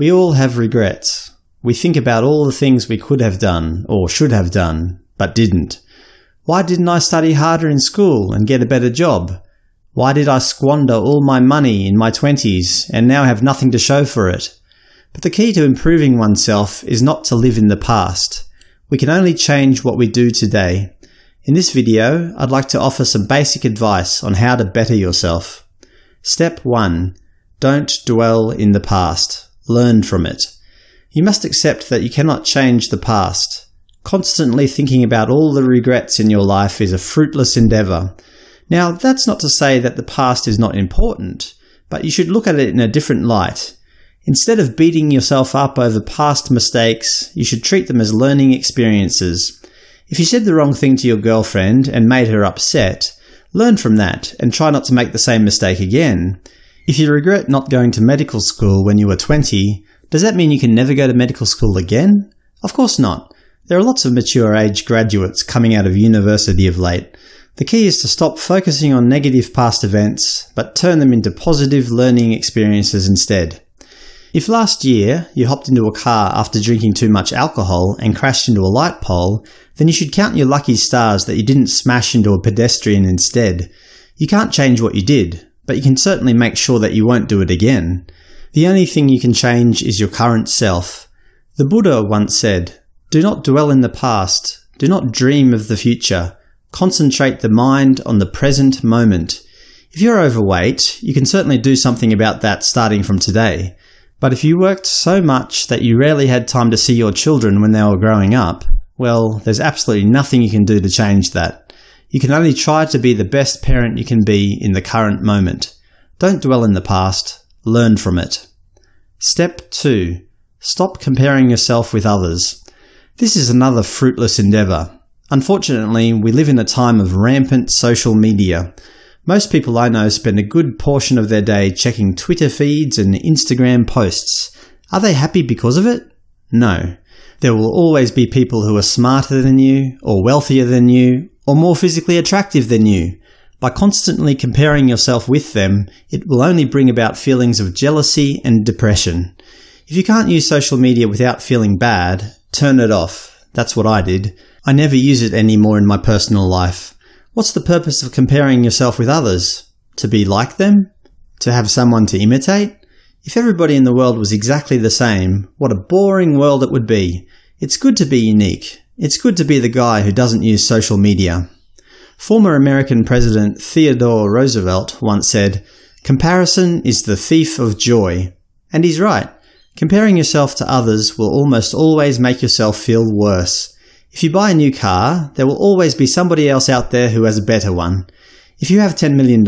We all have regrets. We think about all the things we could have done, or should have done, but didn't. Why didn't I study harder in school and get a better job? Why did I squander all my money in my twenties and now have nothing to show for it? But the key to improving oneself is not to live in the past. We can only change what we do today. In this video, I'd like to offer some basic advice on how to better yourself. Step 1. Don't dwell in the past. Learn from it. You must accept that you cannot change the past. Constantly thinking about all the regrets in your life is a fruitless endeavour. Now, that's not to say that the past is not important, but you should look at it in a different light. Instead of beating yourself up over past mistakes, you should treat them as learning experiences. If you said the wrong thing to your girlfriend and made her upset, learn from that and try not to make the same mistake again. If you regret not going to medical school when you were 20, does that mean you can never go to medical school again? Of course not. There are lots of mature age graduates coming out of university of late. The key is to stop focusing on negative past events, but turn them into positive learning experiences instead. If last year you hopped into a car after drinking too much alcohol and crashed into a light pole, then you should count your lucky stars that you didn't smash into a pedestrian instead. You can't change what you did, but you can certainly make sure that you won't do it again. The only thing you can change is your current self. The Buddha once said, Do not dwell in the past, do not dream of the future, concentrate the mind on the present moment. If you're overweight, you can certainly do something about that starting from today. But if you worked so much that you rarely had time to see your children when they were growing up, well, there's absolutely nothing you can do to change that. You can only try to be the best parent you can be in the current moment. Don't dwell in the past. Learn from it. Step 2. Stop comparing yourself with others. This is another fruitless endeavour. Unfortunately, we live in a time of rampant social media. Most people I know spend a good portion of their day checking Twitter feeds and Instagram posts. Are they happy because of it? No. There will always be people who are smarter than you, or wealthier than you, or more physically attractive than you. By constantly comparing yourself with them, it will only bring about feelings of jealousy and depression. If you can't use social media without feeling bad, turn it off. That's what I did. I never use it anymore in my personal life. What's the purpose of comparing yourself with others? To be like them? To have someone to imitate? If everybody in the world was exactly the same, what a boring world it would be. It's good to be unique. It's good to be the guy who doesn't use social media. Former American President Theodore Roosevelt once said, Comparison is the thief of joy. And he's right. Comparing yourself to others will almost always make yourself feel worse. If you buy a new car, there will always be somebody else out there who has a better one. If you have $10 million,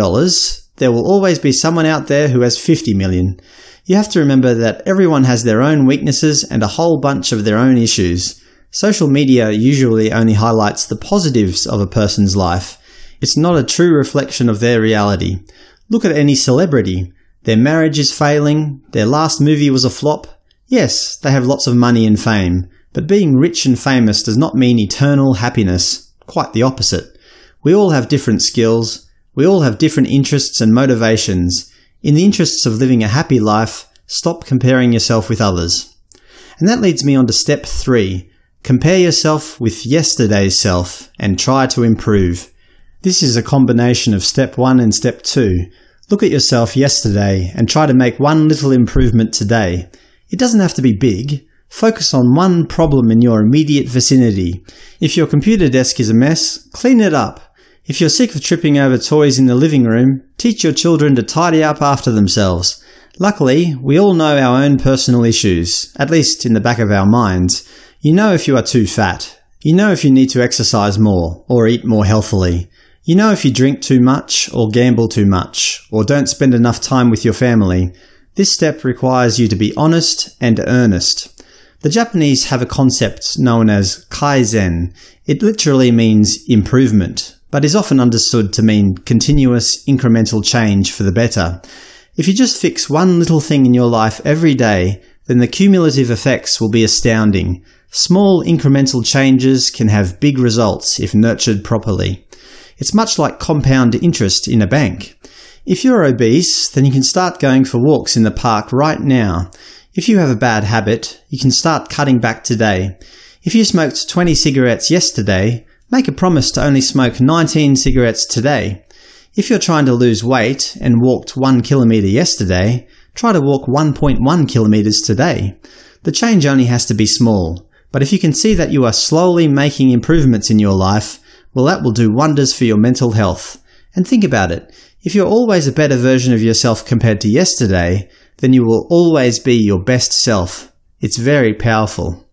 there will always be someone out there who has 50 million. You have to remember that everyone has their own weaknesses and a whole bunch of their own issues. Social media usually only highlights the positives of a person's life. It's not a true reflection of their reality. Look at any celebrity. Their marriage is failing, their last movie was a flop. Yes, they have lots of money and fame, but being rich and famous does not mean eternal happiness. Quite the opposite. We all have different skills, we all have different interests and motivations. In the interests of living a happy life, stop comparing yourself with others. And that leads me on to step 3, Compare yourself with yesterday's self and try to improve. This is a combination of step 1 and step 2. Look at yourself yesterday and try to make one little improvement today. It doesn't have to be big. Focus on one problem in your immediate vicinity. If your computer desk is a mess, clean it up. If you're sick of tripping over toys in the living room, teach your children to tidy up after themselves. Luckily, we all know our own personal issues, at least in the back of our minds. You know if you are too fat. You know if you need to exercise more or eat more healthily. You know if you drink too much or gamble too much or don't spend enough time with your family. This step requires you to be honest and earnest. The Japanese have a concept known as kaizen. It literally means improvement, but is often understood to mean continuous incremental change for the better. If you just fix one little thing in your life every day, then the cumulative effects will be astounding. Small incremental changes can have big results if nurtured properly. It's much like compound interest in a bank. If you're obese, then you can start going for walks in the park right now. If you have a bad habit, you can start cutting back today. If you smoked 20 cigarettes yesterday, make a promise to only smoke 19 cigarettes today. If you're trying to lose weight and walked 1 kilometer yesterday, try to walk 1.1 kilometers today. The change only has to be small. But if you can see that you are slowly making improvements in your life, well that will do wonders for your mental health. And think about it, if you're always a better version of yourself compared to yesterday, then you will always be your best self. It's very powerful.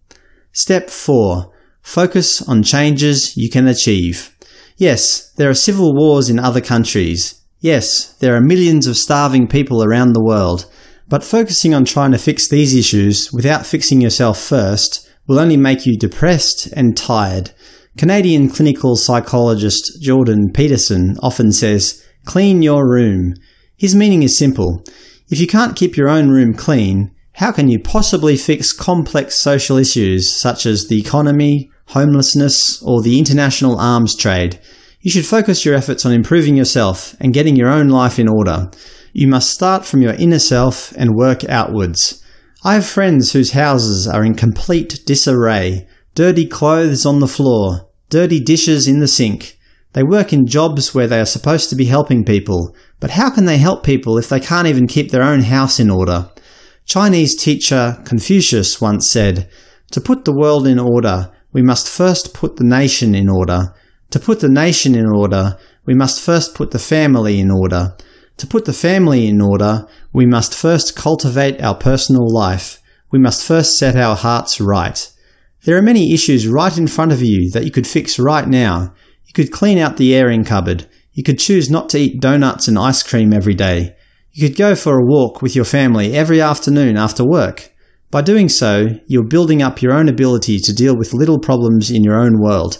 Step 4. Focus on changes you can achieve. Yes, there are civil wars in other countries. Yes, there are millions of starving people around the world. But focusing on trying to fix these issues without fixing yourself first will only make you depressed and tired. Canadian clinical psychologist Jordan Peterson often says, clean your room. His meaning is simple. If you can't keep your own room clean, how can you possibly fix complex social issues such as the economy, homelessness, or the international arms trade? You should focus your efforts on improving yourself and getting your own life in order. You must start from your inner self and work outwards. I have friends whose houses are in complete disarray, dirty clothes on the floor, dirty dishes in the sink. They work in jobs where they are supposed to be helping people, but how can they help people if they can't even keep their own house in order? Chinese teacher Confucius once said, To put the world in order, we must first put the nation in order. To put the nation in order, we must first put the family in order. To put the family in order, we must first cultivate our personal life. We must first set our hearts right. There are many issues right in front of you that you could fix right now. You could clean out the airing cupboard. You could choose not to eat donuts and ice cream every day. You could go for a walk with your family every afternoon after work. By doing so, you're building up your own ability to deal with little problems in your own world.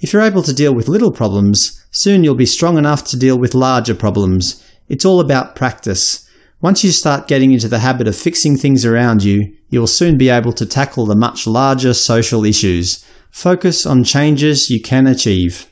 If you're able to deal with little problems, soon you'll be strong enough to deal with larger problems. It's all about practice. Once you start getting into the habit of fixing things around you, you will soon be able to tackle the much larger social issues. Focus on changes you can achieve.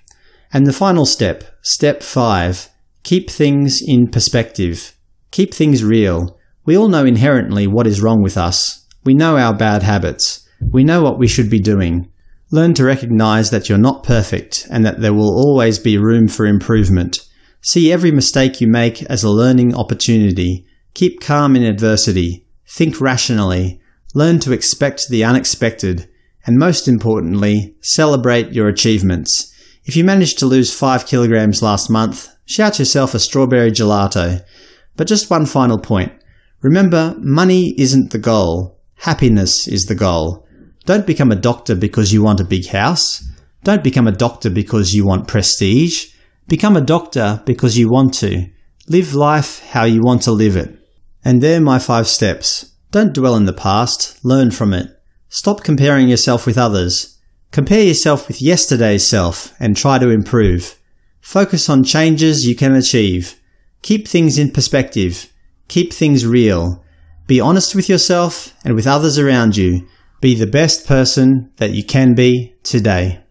And the final step, step 5, keep things in perspective. Keep things real. We all know inherently what is wrong with us. We know our bad habits. We know what we should be doing. Learn to recognize that you're not perfect and that there will always be room for improvement. See every mistake you make as a learning opportunity. Keep calm in adversity. Think rationally. Learn to expect the unexpected. And most importantly, celebrate your achievements. If you managed to lose 5 kilograms last month, shout yourself a strawberry gelato. But just one final point. Remember, money isn't the goal. Happiness is the goal. Don't become a doctor because you want a big house. Don't become a doctor because you want prestige. Become a doctor because you want to. Live life how you want to live it. And there my five steps. Don't dwell in the past, learn from it. Stop comparing yourself with others. Compare yourself with yesterday's self and try to improve. Focus on changes you can achieve. Keep things in perspective. Keep things real. Be honest with yourself and with others around you. Be the best person that you can be today.